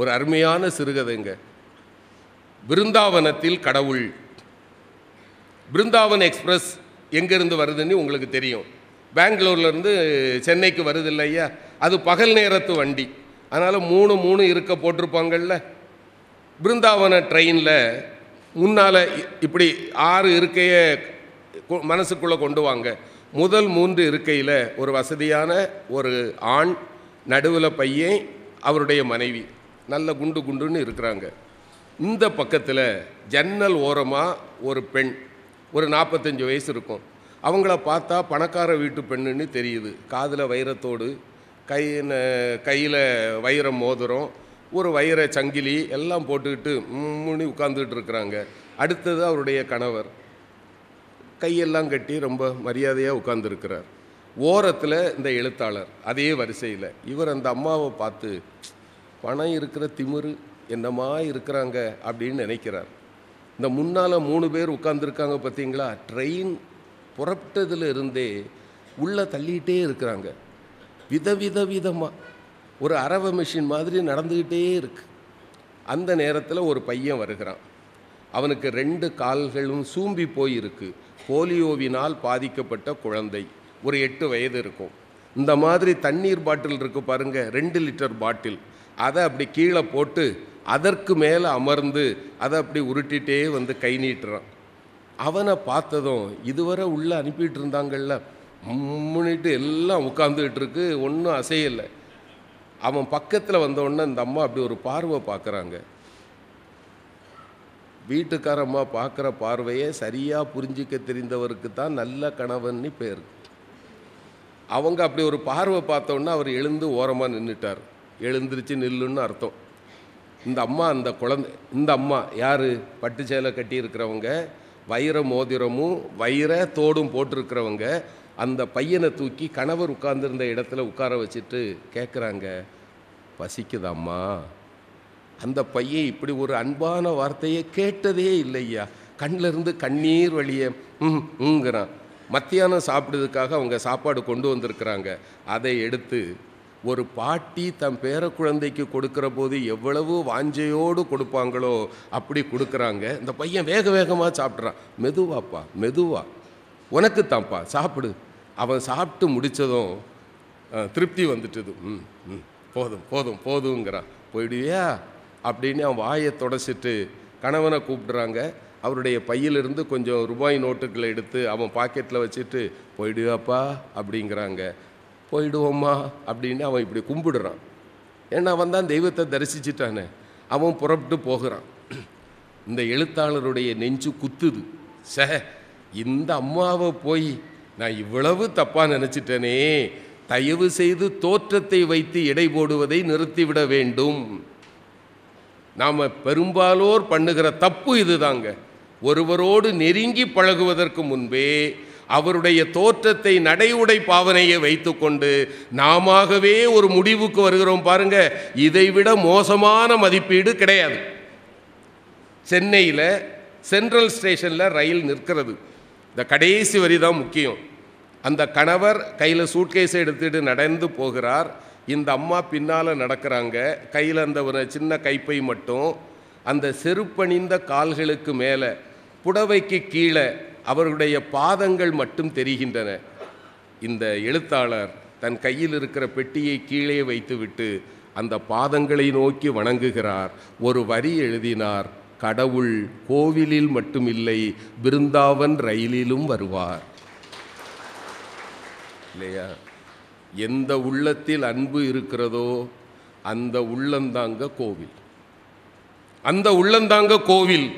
ஒரு அருமையான சிறுகதைங்க பிருந்தாவனத்தில் கடவுள் பிருந்தாவன் எக்ஸ்பிரஸ் எங்கேருந்து வருதுன்னு உங்களுக்கு தெரியும் பெங்களூர்லேருந்து சென்னைக்கு வருது இல்லையா அது பகல் நேரத்து வண்டி அதனால் மூணு மூணு இருக்க போட்டிருப்பாங்கள்ல பிருந்தாவன ட்ரெயினில் முன்னால் இப்படி ஆறு இருக்கையை மனசுக்குள்ளே கொண்டு வாங்க முதல் மூன்று இருக்கையில் ஒரு வசதியான ஒரு ஆண் நடுவில் பையன் அவருடைய மனைவி நல்ல குண்டு குண்டுன்னு இருக்கிறாங்க இந்த பக்கத்தில் ஜன்னல் ஓரமாக ஒரு பெண் ஒரு நாற்பத்தஞ்சு வயசு இருக்கும் அவங்கள பார்த்தா பணக்கார வீட்டு பெண்ணுன்னு தெரியுது காதில் வைரத்தோடு கை கையில் வைர மோதிரம் ஒரு வைர சங்கிலி எல்லாம் போட்டுக்கிட்டு மூணு உட்காந்துக்கிட்டு இருக்கிறாங்க அடுத்தது அவருடைய கணவர் கையெல்லாம் கட்டி ரொம்ப மரியாதையாக உட்காந்துருக்கிறார் ஓரத்தில் இந்த எழுத்தாளர் அதே வரிசையில் இவர் அந்த அம்மாவை பார்த்து பணம் இருக்கிற திமிரு என்னமா இருக்கிறாங்க அப்படின்னு நினைக்கிறார் இந்த முன்னால் மூணு பேர் உட்காந்துருக்காங்க பார்த்தீங்களா ட்ரெயின் புறப்பட்டதுல இருந்தே உள்ளே தள்ளிகிட்டே இருக்கிறாங்க விதவித விதமாக ஒரு அரவை மிஷின் மாதிரி நடந்துக்கிட்டே இருக்கு அந்த நேரத்தில் ஒரு பையன் வருகிறான் அவனுக்கு ரெண்டு கால்களும் சூம்பி போயிருக்கு போலியோவினால் பாதிக்கப்பட்ட குழந்தை ஒரு எட்டு வயது இருக்கும் இந்த மாதிரி தண்ணீர் பாட்டில் இருக்குது பாருங்கள் ரெண்டு லிட்டர் பாட்டில் அதை அப்படி கீழே போட்டு அதற்கு மேலே அமர்ந்து அதை அப்படி உருட்டிகிட்டே வந்து கை நீட்டுறான் அவனை பார்த்ததும் இதுவரை உள்ளே அனுப்பிட்டு இருந்தாங்கள்ல முன்னிட்டு எல்லாம் உட்காந்துக்கிட்டு இருக்கு ஒன்றும் அசையலை அவன் பக்கத்தில் வந்தவொடனே இந்த அம்மா அப்படி ஒரு பார்வை பார்க்குறாங்க வீட்டுக்காரம்மா பார்க்குற பார்வையை சரியாக புரிஞ்சிக்க தெரிந்தவருக்கு தான் நல்ல கணவன்னு பேர் அவங்க அப்படி ஒரு பார்வை பார்த்தோன்னா அவர் எழுந்து ஓரமாக நின்றுட்டார் எழுந்திருச்சு நில்லுன்னு அர்த்தம் இந்த அம்மா அந்த குழந்தை இந்த அம்மா யார் பட்டு சேலை கட்டியிருக்கிறவங்க வைர மோதிரமும் வைர தோடும் போட்டிருக்கிறவங்க அந்த பையனை தூக்கி கணவர் உட்கார்ந்துருந்த இடத்துல உட்கார வச்சுட்டு கேட்குறாங்க பசிக்குதாம்மா அந்த பையன் இப்படி ஒரு அன்பான வார்த்தையை கேட்டதே இல்லையா கண்ணிலிருந்து கண்ணீர் வழிய ம் ம்ங்கிறான் மத்தியானம் சாப்பிட்டதுக்காக அவங்க சாப்பாடு கொண்டு வந்திருக்கிறாங்க அதை எடுத்து ஒரு பாட்டி தம் பேர குழந்தைக்கு கொடுக்குற போது எவ்வளவு வாஞ்சையோடு கொடுப்பாங்களோ அப்படி கொடுக்குறாங்க இந்த பையன் வேக வேகமாக சாப்பிட்றான் மெதுவாப்பா மெதுவா உனக்கு தான்ப்பா சாப்பிடு அவன் சாப்பிட்டு முடித்ததும் திருப்தி வந்துட்டுது ம் ம் போதும் போதும் போதுங்கிறான் போயிடுவியா அப்படின்னு அவன் வாயை தொடச்சிட்டு கணவனை கூப்பிடுறாங்க அவருடைய பையிலிருந்து கொஞ்சம் ரூபாய் நோட்டுகளை எடுத்து அவன் பாக்கெட்டில் வச்சுட்டு போயிடுவாப்பா அப்படிங்கிறாங்க போயிடுவோம்மா அப்படின்னு அவன் இப்படி கும்பிடுறான் ஏன்னா அவன் தான் தெய்வத்தை தரிசிச்சிட்டானே அவன் புறப்பட்டு போகிறான் இந்த எழுத்தாளருடைய நெஞ்சு குத்துது ச இந்த அம்மாவை போய் நான் இவ்வளவு தப்பாக நினச்சிட்டேனே தயவு செய்து தோற்றத்தை வைத்து எடை போடுவதை நிறுத்திவிட வேண்டும் நாம் பெரும்பாலோர் பண்ணுகிற தப்பு இதுதாங்க ஒருவரோடு நெருங்கி பழகுவதற்கு முன்பே அவருடைய தோற்றத்தை உடை பாவனையை வைத்துக்கொண்டு நாமவே ஒரு முடிவுக்கு வருகிறோம் பாருங்க இதைவிட மோசமான மதிப்பீடு கிடையாது சென்னையில் சென்ட்ரல் ஸ்டேஷனில் ரயில் நிற்கிறது இந்த கடைசி வரி தான் முக்கியம் அந்த கணவர் கையில் சூட்கேஸை எடுத்துட்டு நடந்து போகிறார் இந்த அம்மா பின்னால் நடக்கிறாங்க கையில் அந்த ஒரு சின்ன கைப்பை மட்டும் அந்த செருப்பணிந்த கால்களுக்கு மேலே புடவைக்கு கீழே அவர்களுடைய பாதங்கள் மட்டும் தெரிகின்றன இந்த எழுத்தாளர் தன் கையில் இருக்கிற பெட்டியை கீழே வைத்துவிட்டு அந்த பாதங்களை நோக்கி வணங்குகிறார் ஒரு வரி எழுதினார் கடவுள் கோவிலில் மட்டுமில்லை பிருந்தாவன் ரயிலிலும் வருவார் இல்லையா எந்த உள்ளத்தில் அன்பு இருக்கிறதோ அந்த உள்ளந்தாங்க கோவில் அந்த உள்ளந்தாங்க கோவில்